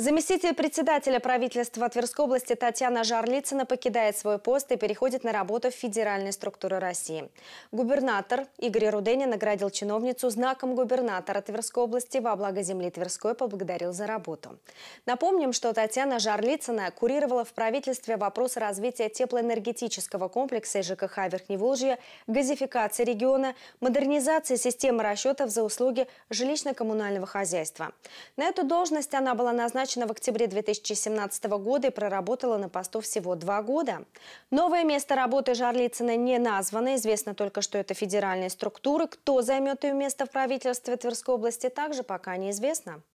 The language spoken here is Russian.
Заместитель председателя правительства Тверской области Татьяна Жарлицына покидает свой пост и переходит на работу в федеральной структуры России. Губернатор Игорь Руденин наградил чиновницу знаком губернатора Тверской области во благо земли Тверской поблагодарил за работу. Напомним, что Татьяна Жарлицына курировала в правительстве вопросы развития теплоэнергетического комплекса ЖКХ Верхневолжья, газификации региона, модернизации системы расчетов за услуги жилищно-коммунального хозяйства. На эту должность она была назначена назначена в октябре 2017 года и проработала на посту всего два года. Новое место работы Жарлицына не названо. Известно только, что это федеральные структуры. Кто займет ее место в правительстве Тверской области, также пока неизвестно.